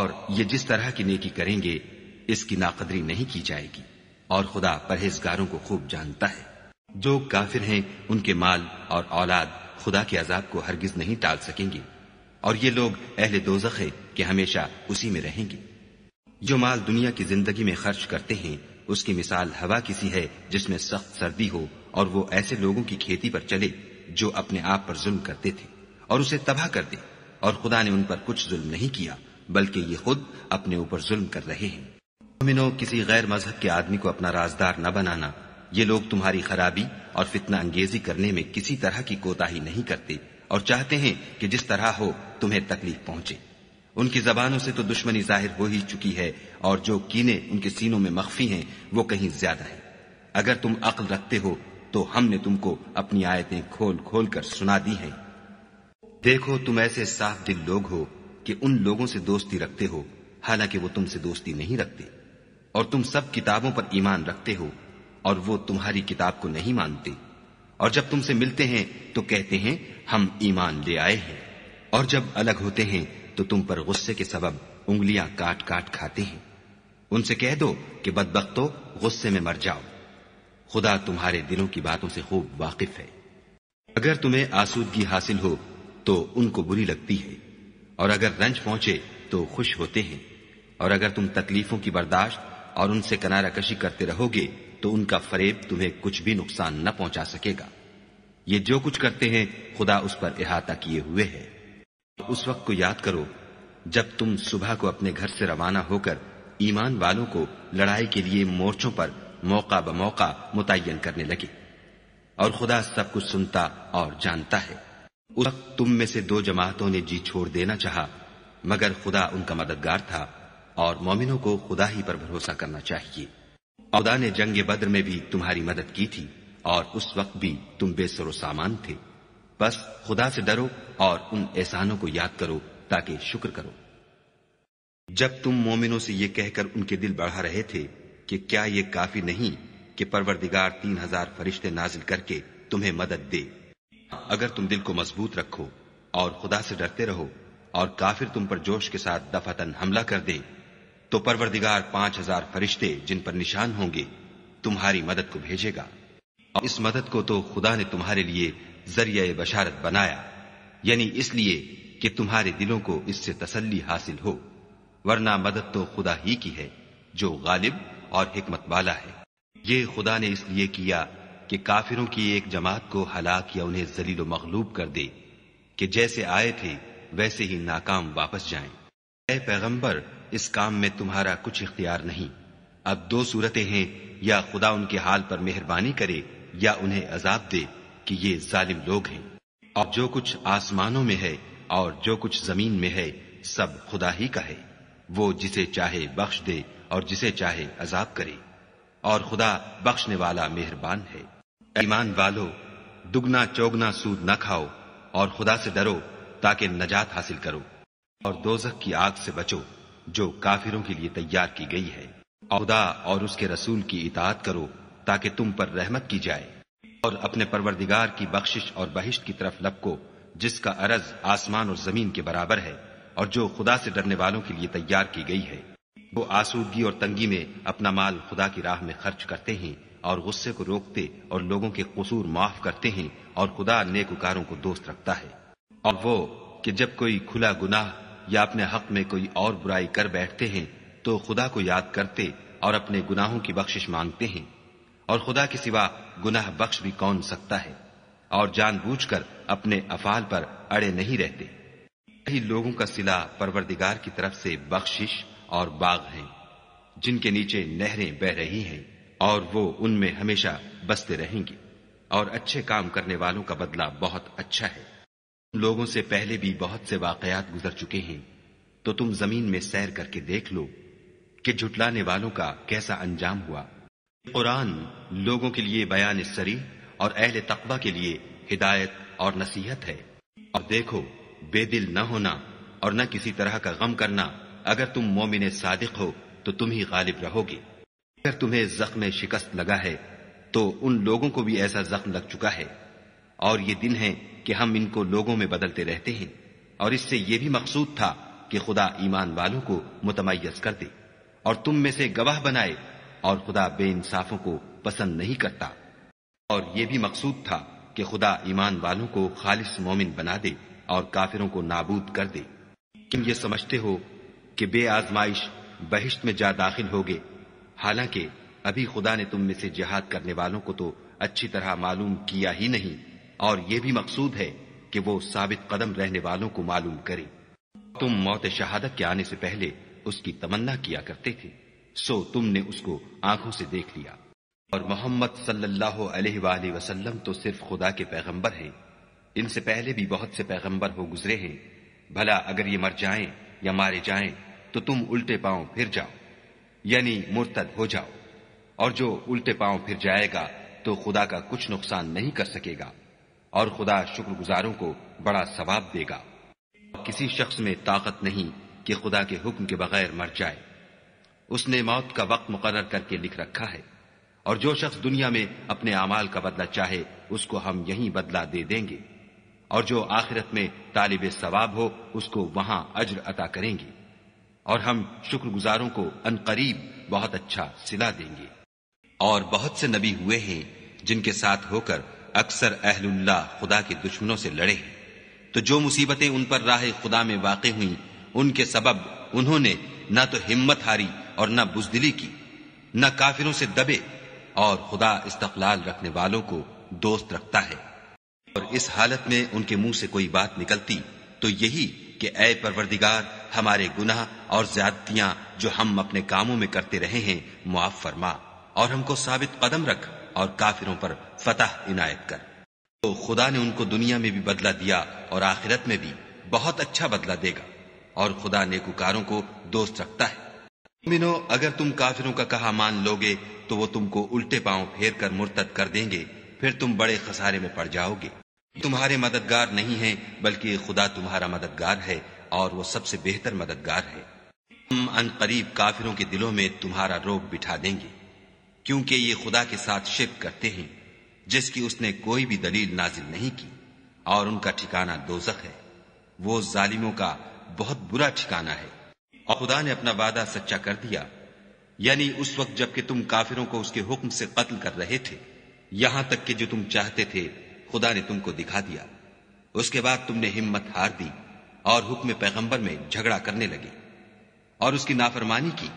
और ये जिस तरह की नेकी करेंगे इसकी नाकदरी नहीं की जाएगी और खुदा परहेजगारों को खूब जानता है जो काफिर हैं उनके माल और औलाद खुदा के अजाब को हरगिज नहीं टाल सकेंगे और ये लोग अहले दोजख है कि हमेशा उसी में रहेंगे जो माल दुनिया की जिंदगी में खर्च करते हैं उसकी मिसाल हवा किसी है जिसमें सख्त सर्दी हो और वो ऐसे लोगों की खेती पर चले जो अपने आप पर जुल्म करते थे और उसे तबाह कर दे और खुदा ने उन पर कुछ जुल्म नहीं किया बल्कि ये खुद अपने ऊपर जुल्म कर रहे हैं मिनो किसी गैर मजहब के आदमी को अपना राजदार न बनाना ये लोग तुम्हारी खराबी और फितना अंगेजी करने में किसी तरह की कोताही नहीं करते और चाहते हैं कि जिस तरह हो तुम्हें तकलीफ पहुंचे उनकी जबानों से तो दुश्मनी जाहिर हो ही चुकी है और जो कीने उनके सीनों में मख्फी हैं वो कहीं ज्यादा है अगर तुम अक्ल रखते हो तो हमने तुमको अपनी आयतें खोल खोल कर सुना दी हैं देखो तुम ऐसे साफ दिल लोग हो कि उन लोगों से दोस्ती रखते हो हालांकि वो तुमसे दोस्ती नहीं रखते और तुम सब किताबों पर ईमान रखते हो और वो तुम्हारी किताब को नहीं मानते और जब तुमसे मिलते हैं तो कहते हैं हम ईमान ले आए हैं और जब अलग होते हैं तो तुम पर गुस्से के सबब उंगलियां काट काट खाते हैं उनसे कह दो कि बदबख्तो गुस्से में मर जाओ खुदा तुम्हारे दिलों की बातों से खूब वाकिफ है अगर तुम्हें आसूदगी हासिल हो तो उनको बुरी लगती है और अगर रंज पहुंचे तो खुश होते हैं और अगर तुम तकलीफों की बर्दाश्त और उनसे कनारा कशी करते रहोगे तो उनका फरेब तुम्हें कुछ भी नुकसान न पहुंचा सकेगा ये जो कुछ करते हैं खुदा उस पर इहाता किए हुए है उस वक्त को याद करो जब तुम सुबह को अपने घर से रवाना होकर ईमान वालों को लड़ाई के लिए मोर्चों पर मौका ब मौका मुतयन करने लगे और खुदा सब कुछ सुनता और जानता है उस वक्त तुम में से दो जमातों ने जी छोड़ देना चाहा मगर खुदा उनका मददगार था और मोमिनों को खुदा ही पर भरोसा करना चाहिए औदा ने जंग बद्र में भी तुम्हारी मदद की थी और उस वक्त भी तुम बेसरो सामान थे बस खुदा से डरो और उन एहसानों को याद करो ताकि शुक्र करो जब तुम मोमिनों से ये कहकर उनके दिल बढ़ा रहे थे कि क्या ये काफी नहीं कि परवरदिगार तीन हजार फरिश्ते नाजिल करके तुम्हें मदद दे अगर तुम दिल को मजबूत रखो और खुदा से डरते रहो और काफिर तुम पर जोश के साथ दफातन हमला कर दे तो परवरदिगार पांच हजार फरिश्ते जिन पर निशान होंगे तुम्हारी मदद को भेजेगा इस मदद को तो खुदा ने तुम्हारे लिए जरिया बशारत बनाया यानी इसलिए कि तुम्हारे दिलों को इससे तसल्ली हासिल हो वरना मदद तो खुदा ही की है जो गालिब और हिकमत वाला है ये खुदा ने इसलिए किया कि काफिरों की एक जमात को हलाक या उन्हें जलील मखलूब कर दे कि जैसे आए थे वैसे ही नाकाम वापस जाए ए पैगंबर इस काम में तुम्हारा कुछ इख्तियार नहीं अब दो सूरतें हैं या खुदा उनके हाल पर मेहरबानी करे या उन्हें अजाब दे कि ये जालिम लोग हैं और जो कुछ आसमानों में है और जो कुछ जमीन में है सब खुदा ही का है वो जिसे चाहे बख्श दे और जिसे चाहे अजाब करे और खुदा बख्शने वाला मेहरबान है ईमान वालो दुगना चौगना सूद न खाओ और खुदा से डरो ताकि नजात हासिल करो और दोजक की आग से बचो जो काफिरों के लिए तैयार की गई है खुदा और उसके रसूल की इतात करो ताकि तुम पर रहमत की जाए और अपने परवरदिगार की बख्शिश और बहिश्त की तरफ लपको जिसका अरज आसमान और जमीन के बराबर है और जो खुदा से डरने वालों के लिए तैयार की गई है वो आसूदगी और तंगी में अपना माल खुदा की राह में खर्च करते हैं और गुस्से को रोकते और लोगों के कसूर माफ करते हैं और खुदा नेकुकारों को दोस्त रखता है और वो कि जब कोई खुला गुनाह या अपने हक में कोई और बुराई कर बैठते हैं तो खुदा को याद करते और अपने गुनाहों की बख्शिश मांगते हैं और खुदा के सिवा गुनाह बख्श भी कौन सकता है और जानबूझकर अपने अफाल पर अड़े नहीं रहते कई लोगों का सिला परवरदिगार की तरफ से बख्शिश और बाग है जिनके नीचे नहरें बह रही है और वो उनमें हमेशा बसते रहेंगे और अच्छे काम करने वालों का बदला बहुत अच्छा है लोगों से पहले भी बहुत से वाकयात गुजर चुके हैं तो तुम जमीन में सैर करके देख लो कि झुटलाने वालों का कैसा अंजाम हुआ कुरान लोगों के लिए बयान सरी और अहल तकबा के लिए हिदायत और नसीहत है और देखो बेदिल न होना और न किसी तरह का गम करना अगर तुम मोमिन सादिक हो तो तुम ही गालिब रहोगे अगर तुम्हें जख्म शिकस्त लगा है तो उन लोगों को भी ऐसा जख्म लग चुका है और ये दिन है कि हम इनको लोगों में बदलते रहते हैं और इससे यह भी मकसूद था कि खुदा ईमान वालों को मुतमयज कर दे और तुम में से गवाह बनाए और खुदा बेइंसाफों को पसंद नहीं करता और ये भी मकसूद था कि खुदा ईमान वालों को खालिश मोमिन बना दे और काफिरों को नाबूद कर दे तुम ये समझते हो कि बेआजमाइश बहिश्त में जा दाखिल होगे हालांकि अभी खुदा ने तुम में से जिहाद करने वालों को तो अच्छी तरह मालूम किया ही नहीं और ये भी मकसूद है कि वो साबित कदम रहने वालों को मालूम करे तुम मौत शहादत के आने से पहले उसकी तमन्ना किया करते थे सो तुमने उसको आंखों से देख लिया और मोहम्मद सल्लाम तो सिर्फ खुदा के पैगम्बर हैं इनसे पहले भी बहुत से पैगंबर हो गुजरे हैं भला अगर ये मर जाए या मारे जाए तो तुम उल्टे पाओ फिर जाओ यानी मुर्तद हो जाओ और जो उल्टे पांव फिर जाएगा तो खुदा का कुछ नुकसान नहीं कर सकेगा और खुदा शुक्रगुजारों को बड़ा सवाब देगा किसी शख्स में ताकत नहीं कि खुदा के हुक्म के बगैर मर जाए उसने मौत का वक्त मुकर करके लिख रखा है और जो शख्स दुनिया में अपने अमाल का बदला चाहे उसको हम यहीं बदला दे देंगे और जो आखिरत में तालिब सवाब हो उसको वहां अज्र अता करेंगे और हम शुक्रगुजारों को अनकरीब बहुत अच्छा सिला देंगे और बहुत से नबी हुए हैं जिनके साथ होकर अक्सर अहलुल्ला खुदा के दुश्मनों से लड़े हैं तो जो मुसीबतें उन पर राह खुदा में वाकई हुई उनके सबब उन्होंने न तो हिम्मत हारी और न बुजदिली की न काफिरों से दबे और खुदा इस्तकलाल रखने वालों को दोस्त रखता है और इस हालत में उनके मुंह से कोई बात निकलती तो यही कि ए परवरदिगार हमारे गुनाह और ज्यादतियां जो हम अपने कामों में करते रहे हैं मुआफ फरमा और हमको साबित कदम रख और काफिरों पर फतह इनायत कर तो खुदा ने उनको दुनिया में भी बदला दिया और आखिरत में भी बहुत अच्छा बदला देगा और खुदा नेकुकारों को दोस्त रखता है मिनो अगर तुम काफिरों का कहा मान लोगे तो वो तुमको उल्टे पांव फेर कर मुरतद कर देंगे फिर तुम बड़े खसारे में पड़ जाओगे तुम्हारे मददगार नहीं है बल्कि खुदा तुम्हारा मददगार है और वो सबसे बेहतर मददगार है हम करीब काफिरों के दिलों में तुम्हारा रोग बिठा देंगे क्योंकि ये खुदा के साथ शिप करते हैं जिसकी उसने कोई भी दलील नाजिल नहीं की और उनका ठिकाना दोजक है वो जालिमों का बहुत बुरा ठिकाना है और खुदा ने अपना वादा सच्चा कर दिया यानी उस वक्त जबकि तुम काफिरों को उसके हुक्म से कत्ल कर रहे थे यहां तक कि जो तुम चाहते थे खुदा ने तुमको दिखा दिया उसके बाद तुमने हिम्मत हार दी और हुक्म पैगंबर में झगड़ा करने लगे और उसकी नाफरमानी की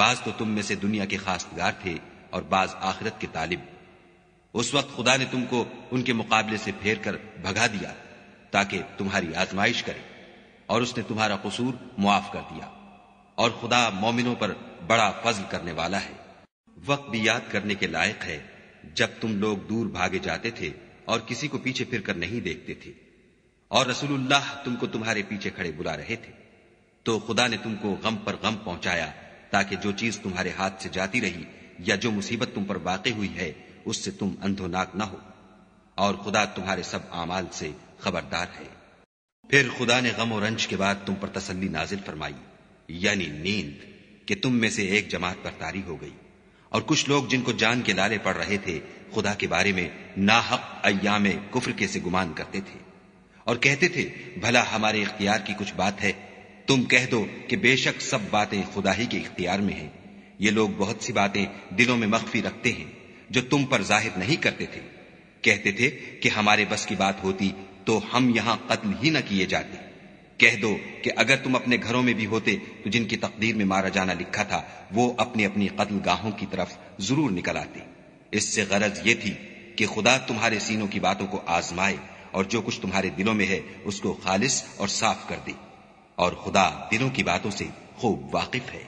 बाज तो तुम में से दुनिया के खासगार थे और बाज आखिरत के तालिब उस वक्त खुदा ने तुमको उनके मुकाबले से फेर कर भगा दिया ताकि तुम्हारी आजमाइश करे और उसने तुम्हारा कसूर मुआफ कर दिया और खुदा मोमिनों पर बड़ा फजल करने वाला है वक्त भी याद करने के लायक है जब तुम लोग दूर भागे जाते थे और किसी को पीछे फिर कर नहीं देखते थे और रसूलुल्लाह तुमको तुम्हारे पीछे खड़े बुला रहे थे तो खुदा ने तुमको गम पर गम पहुंचाया ताकि जो चीज तुम्हारे हाथ से जाती रही या जो मुसीबत तुम पर वाकई हुई है उससे तुम अंधोनाक ना हो और खुदा तुम्हारे सब आमाल से खबरदार है फिर खुदा ने गम और रंज के बाद तुम पर तसल्ली नाजिल फरमाई यानी नींद कि तुम में से एक जमात पर तारी हो गई और कुछ लोग जिनको जान के लाले पड़ रहे थे खुदा के बारे में नाहक अयाम कुफर के से गुमान करते थे और कहते थे भला हमारे इख्तियार की कुछ बात है तुम कह दो कि बेशक सब बातें खुदा ही के इख्तियार में हैं ये लोग बहुत सी बातें दिलों में मख्फी रखते हैं जो तुम पर जाहिर नहीं करते थे कहते थे कि हमारे बस की बात होती तो हम यहाँ कत्ल ही न किए जाते कह दो कि अगर तुम अपने घरों में भी होते तो जिनकी तकदीर में मारा जाना लिखा था वो अपनी अपनी कत्ल गाहों की तरफ जरूर निकल आते इससे गरज ये थी कि खुदा तुम्हारे सीनों की बातों को आजमाए और जो कुछ तुम्हारे दिलों में है उसको खालिश और साफ कर दे और खुदा दिलों की बातों से खूब वाकिफ है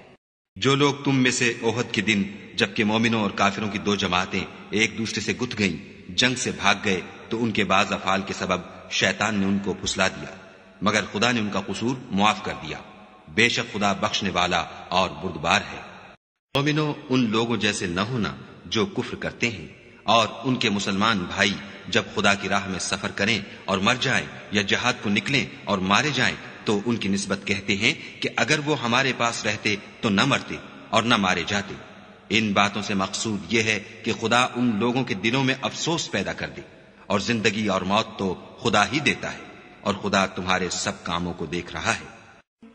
जो लोग तुम में से ओहद के दिन जबकि मोमिनों और काफिरों की दो जमातें एक दूसरे से गुथ गईं जंग से भाग गए तो उनके बाज अफाल के सबब शैतान ने उनको फुसला दिया मगर खुदा ने उनका कसूर मुआफ कर दिया बेशक खुदा बख्शने वाला और बुरदबार है मोमिनो उन लोगों जैसे न होना जो कुफ्र करते हैं और उनके मुसलमान भाई जब खुदा की राह में सफर करें और मर जाएं या जहाद को निकलें और मारे जाएं तो उनकी निस्बत कहते हैं कि अगर वो हमारे पास रहते तो न मरते और न मारे जाते इन बातों से मकसूद यह है कि खुदा उन लोगों के दिलों में अफसोस पैदा कर दे और जिंदगी और मौत तो खुदा ही देता है और खुदा तुम्हारे सब कामों को देख रहा है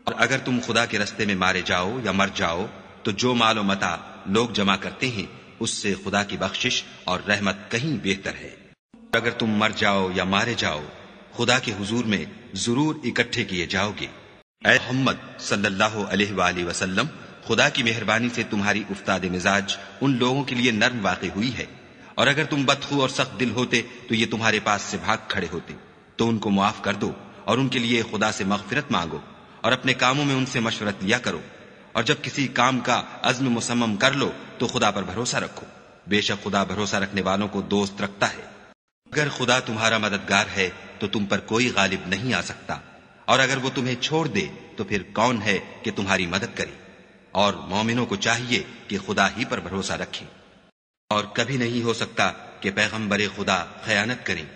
और अगर तुम खुदा के रस्ते में मारे जाओ या मर जाओ तो जो मालो मता लोग जमा करते हैं उससे खुदा की बख्शिश और रहमत कहीं बेहतर है अगर तुम मर जाओ या मारे जाओ खुदा के हुजूर में जरूर इकट्ठे किए जाओगे मोहम्मद खुदा की मेहरबानी से तुम्हारी उफ्ताद मिजाज उन लोगों के लिए नर्म वाकई हुई है और अगर तुम बदखू और सख्त दिल होते तो ये तुम्हारे पास से भाग खड़े होते तो उनको मुआफ कर दो और उनके लिए खुदा से मगफिरत मांगो और अपने कामों में उनसे मशवरत लिया करो और जब किसी काम का अज्म मुसम्म कर लो तो खुदा पर भरोसा रखो बेशक खुदा भरोसा रखने वालों को दोस्त रखता है अगर खुदा तुम्हारा मददगार है तो तुम पर कोई गालिब नहीं आ सकता और अगर वो तुम्हें छोड़ दे तो फिर कौन है कि तुम्हारी मदद करे और मोमिनों को चाहिए कि खुदा ही पर भरोसा रखें और कभी नहीं हो सकता कि पैगंबर खुदा खयानत करें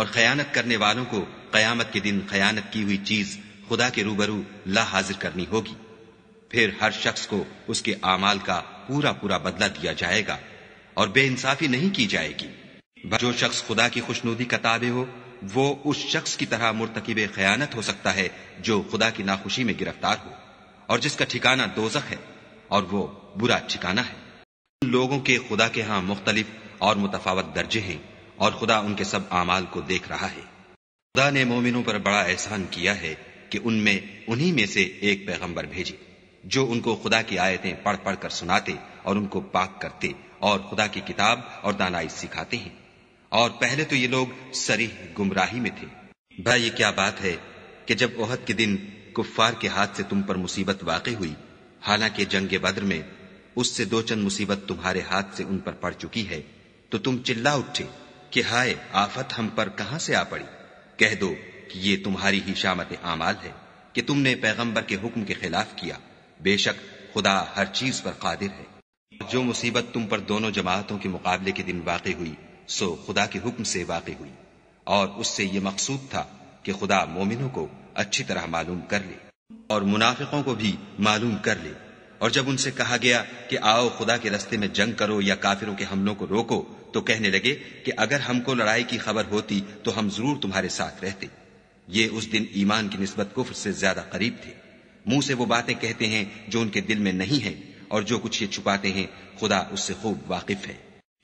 और खयानत करने वालों को कयामत के दिन खयानत की हुई चीज खुदा के रूबरू ला हाजिर करनी होगी फिर हर शख्स को उसके आमाल का पूरा पूरा बदला दिया जाएगा और बेइंसाफी नहीं की जाएगी जो शख्स खुदा की खुशनुदी का ताबे हो वो उस शख्स की तरह मुर्तकब खयानत हो सकता है जो खुदा की नाखुशी में गिरफ्तार हो और जिसका ठिकाना दोजख है और वो बुरा ठिकाना है लोगों के खुदा के यहाँ मुख्तलिफ और मुतफावत दर्जे हैं और खुदा उनके सब आमाल को देख रहा है खुदा ने मोमिनों पर बड़ा एहसान किया है कि उनमें उन्हीं में से एक पैगम्बर भेजे जो उनको खुदा की आयतें पढ़ पढ़ कर सुनाते और उनको पाक करते और खुदा की किताब और दानाई सिखाते हैं और पहले तो ये लोग सरीह गुमराही में थे भाई ये क्या बात है कि जब ओहद के दिन कुफ्फार के हाथ से तुम पर मुसीबत वाकई हुई हालांकि जंग बद्र में उससे दो चंद मुसीबत तुम्हारे हाथ से उन पर पड़ चुकी है तो तुम चिल्ला उठे कि हाय आफत हम पर कहां से आ पड़ी कह दो कि ये तुम्हारी ही शामत आमाल है कि तुमने पैगंबर के हुक्म के खिलाफ किया बेशक खुदा हर चीज पर कादिर है जो मुसीबत तुम पर दोनों जमातों के मुकाबले के दिन वाक़ हुई सो खुदा के हुक्म से वाक़ हुई और उससे ये मकसूद था कि खुदा मोमिनों को अच्छी तरह मालूम कर ले और मुनाफिकों को भी मालूम कर ले और जब उनसे कहा गया कि आओ खुदा के रस्ते में जंग करो या काफिरों के हमलों को रोको तो कहने लगे कि अगर हमको लड़ाई की खबर होती तो हम जरूर तुम्हारे साथ रहते ये उस दिन ईमान की नस्बत कुफर से ज्यादा करीब थे मुंह से वो बातें कहते हैं जो उनके दिल में नहीं है और जो कुछ ये छुपाते हैं खुदा उससे खूब वाकिफ है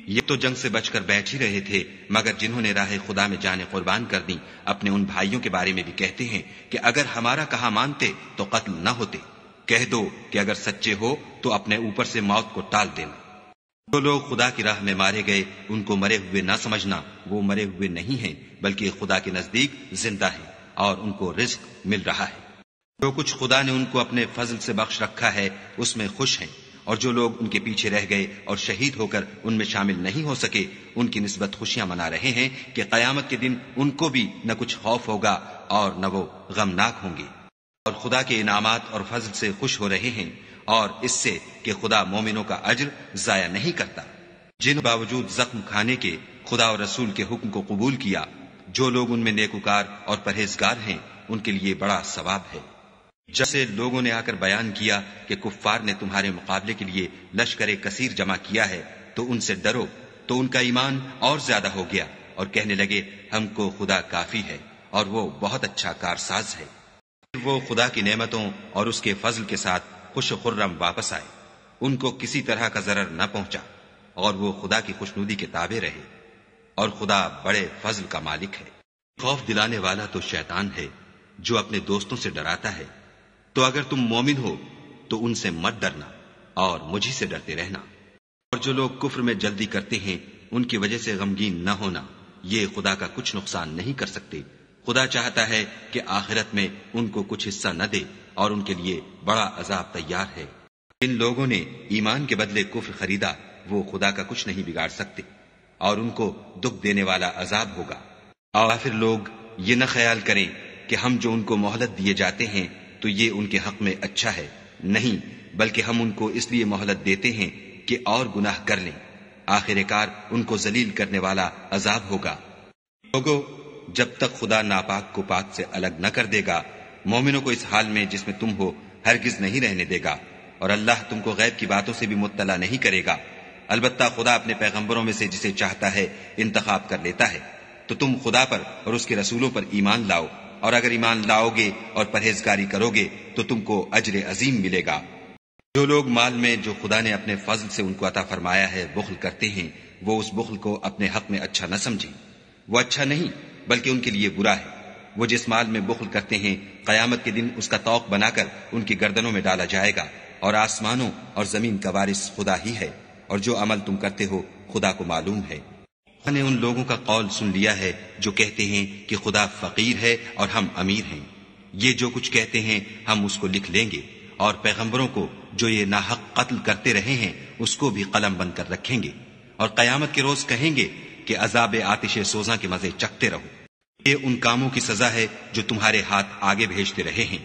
ये तो जंग से बचकर बैठ ही रहे थे मगर जिन्होंने राह खुदा में जाने कुर्बान कर दी अपने उन भाइयों के बारे में भी कहते हैं कि अगर हमारा कहा मानते तो कत्ल न होते कह दो कि अगर सच्चे हो तो अपने ऊपर से मौत को टाल देना जो लोग खुदा की राह में मारे गए उनको मरे हुए ना समझना वो मरे हुए नहीं हैं बल्कि खुदा के नजदीक जिंदा है और उनको रिस्क मिल रहा है जो कुछ खुदा ने उनको अपने फजल से बख्श रखा है उसमें खुश हैं और जो लोग उनके पीछे रह गए और शहीद होकर उनमें शामिल नहीं हो सके उनकी नस्बत खुशियां मना रहे हैं कि कयामत के दिन उनको भी न कुछ खौफ होगा और न वो गमनाक होंगे और खुदा के इनामत और फजल से खुश हो रहे हैं और इससे कि खुदा मोमिनों का अज्र जाया नहीं करता जिन बावजूद जख्म खाने के खुदा और रसूल के हुक्म को कबूल किया जो लोग उनमें नेकुकार और परहेजगार हैं उनके लिए बड़ा सवाब है जैसे लोगों ने आकर बयान किया कि कुफ्फार ने तुम्हारे मुकाबले के लिए लश्कर कसीर जमा किया है तो उनसे डरो तो उनका ईमान और ज्यादा हो गया और कहने लगे हमको खुदा काफी है और वो बहुत अच्छा कारसाज है वो खुदा की नेमतों और उसके फजल के साथ खुश खुर्रम वापस आए उनको किसी तरह का जरर न पहुंचा और वो खुदा की खुशनुदी के ताबे रहे और खुदा बड़े फजल का मालिक है खौफ दिलाने वाला तो शैतान है जो अपने दोस्तों से डराता है तो अगर तुम मोमिन हो तो उनसे मत डरना और मुझी से डरते रहना और जो लोग कुफ्र में जल्दी करते हैं उनकी वजह से गमगीन न होना ये खुदा का कुछ नुकसान नहीं कर सकते खुदा चाहता है कि आखिरत में उनको कुछ हिस्सा न दे और उनके लिए बड़ा अजाब तैयार है जिन लोगों ने ईमान के बदले कुफ्र खरीदा वो खुदा का कुछ नहीं बिगाड़ सकते और उनको दुख देने वाला अजाब होगा और आखिर लोग ये न ख्याल करें कि हम जो उनको मोहलत दिए जाते हैं तो ये उनके हक में अच्छा है नहीं बल्कि हम उनको इसलिए मोहलत देते हैं कि और गुनाह कर लें आखिरकार उनको जलील करने वाला अजाब होगा लोगों जब तक खुदा नापाक को पाक से अलग न कर देगा मोमिनों को इस हाल में जिसमें तुम हो हरगिज नहीं रहने देगा और अल्लाह तुमको गैब की बातों से भी मुतला नहीं करेगा अलबत्ता खुदा अपने पैगंबरों में से जिसे चाहता है इंतखाब कर लेता है तो तुम खुदा पर और उसके रसूलों पर ईमान लाओ और अगर ईमान लाओगे और परहेजगारी करोगे तो तुमको अजर अजीम मिलेगा जो लोग माल में जो खुदा ने अपने फजल से उनको अता फरमाया है बुखल करते हैं वो उस बुखल को अपने हक में अच्छा न समझे वो अच्छा नहीं बल्कि उनके लिए बुरा है वो जिस माल में बुखल करते हैं कयामत के दिन उसका तोक बनाकर उनकी गर्दनों में डाला जाएगा और आसमानों और जमीन का वारिस खुदा ही है और जो अमल तुम करते हो खुदा को मालूम है ने उन लोगों का कौल सुन लिया है जो कहते हैं कि खुदा फकीर है और हम अमीर हैं ये जो कुछ कहते हैं हम उसको लिख लेंगे और पैगम्बरों को जो ये नाहक कत्ल करते रहे हैं उसको भी कलम बंद कर रखेंगे और कयामत के रोज कहेंगे कि अजाब आतिश सोजा के मजे चखते रहो ये उन कामों की सजा है जो तुम्हारे हाथ आगे भेजते रहे हैं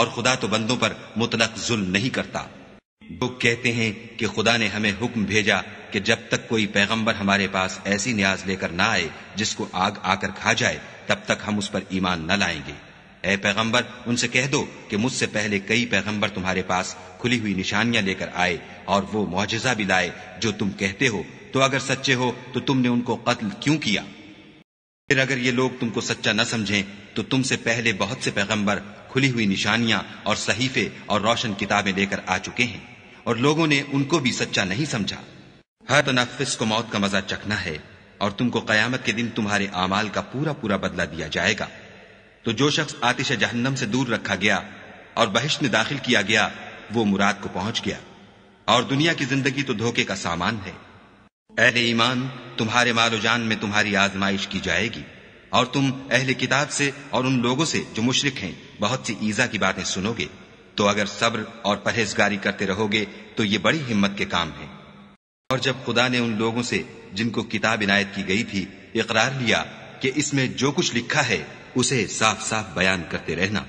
और खुदा तो बंदों पर मुतलक जुल्म नहीं करता जो कहते हैं कि खुदा ने हमें हुक्म भेजा कि जब तक कोई पैगंबर हमारे पास ऐसी न्याज लेकर ना आए जिसको आग आकर खा जाए तब तक हम उस पर ईमान न लाएंगे ए पैगंबर उनसे कह दो कि मुझसे पहले कई पैगंबर तुम्हारे पास खुली हुई निशानियां लेकर आए और वो मुआजा भी लाए जो तुम कहते हो तो अगर सच्चे हो तो तुमने उनको कत्ल क्यों किया फिर अगर ये लोग तुमको सच्चा न समझे तो तुमसे पहले बहुत से पैगंबर खुली हुई निशानियां और सहीफे और रोशन किताबें लेकर आ चुके हैं और लोगों ने उनको भी सच्चा नहीं समझा हर तनफिस को मौत का मजा चखना है और तुमको कयामत के दिन तुम्हारे अमाल का पूरा पूरा बदला दिया जाएगा तो जो शख्स आतिश जहन्नम से दूर रखा गया और बहिष्ठ में दाखिल किया गया वो मुराद को पहुंच गया और दुनिया की जिंदगी तो धोखे का सामान है अहले ईमान तुम्हारे मालो जान में तुम्हारी आजमाइश की जाएगी और तुम अहले किताब से और उन लोगों से जो मुशरक हैं बहुत सी ईजा की बातें सुनोगे तो अगर सब्र और परहेजगारी करते रहोगे तो ये बड़ी हिम्मत के काम है और जब खुदा ने उन लोगों से जिनको किताब इनायत की गई थी इकरार लिया कि इसमें जो कुछ लिखा है उसे साफ साफ बयान करते रहना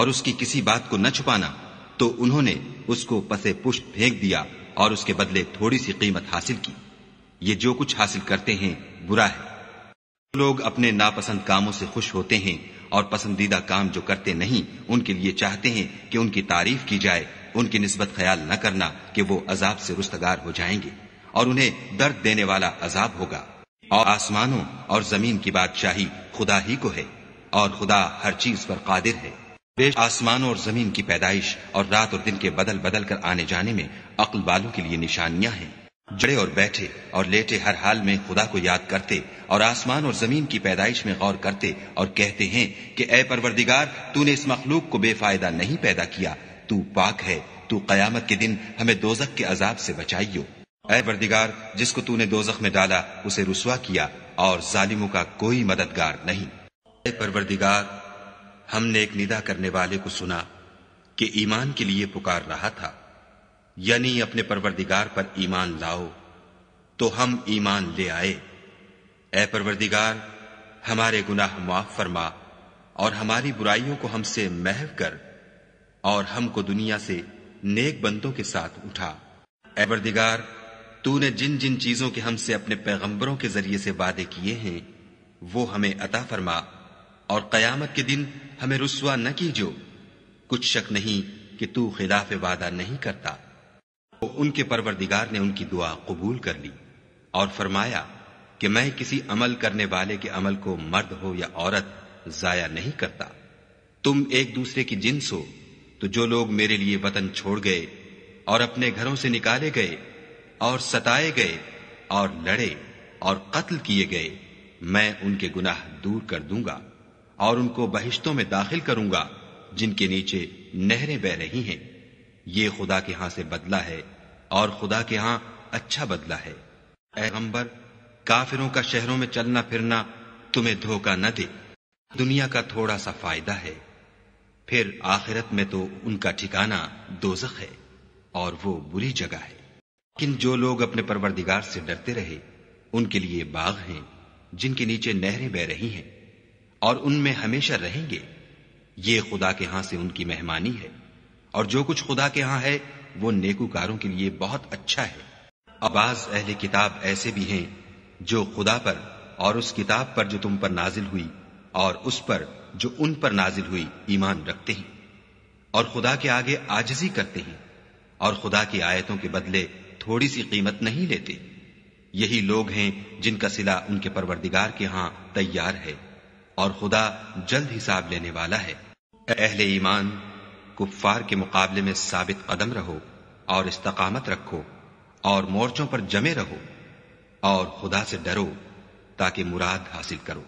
और उसकी किसी बात को न छुपाना तो उन्होंने उसको पसे पुष्ट फेंक दिया और उसके बदले थोड़ी सी कीमत हासिल की ये जो कुछ हासिल करते हैं बुरा है लोग अपने नापसंद कामों से खुश होते हैं और पसंदीदा काम जो करते नहीं उनके लिए चाहते हैं कि उनकी तारीफ की जाए उनकी नस्बत ख्याल न करना कि वो अजाब से रुस्तगार हो जाएंगे और उन्हें दर्द देने वाला अजाब होगा और आसमानों और जमीन की बादशाही खुदा ही को है और खुदा हर चीज पर कादिर है बेश आसमानों और जमीन की पैदाइश और रात और दिन के बदल बदल कर आने जाने में अक्ल वालों के लिए निशानियां हैं जड़े और बैठे और लेटे हर हाल में खुदा को याद करते और आसमान और जमीन की पैदाइश में गौर करते और कहते हैं कि ए परवरदिगार तूने इस मखलूक को बेफायदा नहीं पैदा किया तू पाक है तू कयामत के दिन हमें दोजक के अजाब से बचाइयो ए वर्दिगार जिसको तूने दोजख में डाला उसे रुसवा किया और जालिमों का कोई मददगार नहीं ए परवरदिगार हमने एक निदा करने वाले को सुना कि ईमान के लिए पुकार रहा था यानी अपने परवरदिगार पर ईमान लाओ तो हम ईमान ले आए ए परवरदिगार हमारे गुनाह माफ फरमा और हमारी बुराइयों को हमसे महव कर और हमको दुनिया से नेक बंदों के साथ उठा ए तू ने जिन जिन चीजों के हमसे अपने पैगंबरों के जरिए से वादे किए हैं वो हमें अता फरमा और कयामत के दिन हमें रुसवा न कीजो कुछ शक नहीं कि तू खिलाफ वादा नहीं करता तो उनके परवरदिगार ने उनकी दुआ कबूल कर ली और फरमाया कि मैं किसी अमल करने वाले के अमल को मर्द हो या औरत जाया नहीं करता तुम एक दूसरे की जिन्स हो तो जो लोग मेरे लिए वतन छोड़ गए और अपने घरों से निकाले गए और सताए गए और लड़े और कत्ल किए गए मैं उनके गुनाह दूर कर दूंगा और उनको बहिश्तों में दाखिल करूंगा जिनके नीचे नहरें बह रही हैं ये खुदा के यहां से बदला है और खुदा के यहाँ अच्छा बदला है पैगम्बर काफिरों का शहरों में चलना फिरना तुम्हें धोखा न दे दुनिया का थोड़ा सा फायदा है फिर आखिरत में तो उनका ठिकाना दोजख है और वो बुरी जगह है लेकिन जो लोग अपने परवरदिगार से डरते रहे उनके लिए बाग हैं जिनके नीचे नहरें बह रही हैं और उनमें हमेशा रहेंगे ये खुदा के यहां से उनकी मेहमानी है और जो कुछ खुदा के यहां है वो नेकूकारों के लिए बहुत अच्छा है अबाज अहले किताब ऐसे भी हैं जो खुदा पर और उस किताब पर जो तुम पर नाजिल हुई और उस पर जो उन पर नाजिल हुई ईमान रखते हैं और खुदा के आगे आजजी करते हैं और खुदा की आयतों के बदले थोड़ी सी कीमत नहीं लेते यही लोग हैं जिनका सिला उनके परवरदिगार के यहां तैयार है और खुदा जल्द हिसाब लेने वाला है अहले ईमान कुफ्फार के मुकाबले में साबित कदम रहो और इस्तकामत रखो और मोर्चों पर जमे रहो और खुदा से डरो ताकि मुराद हासिल करो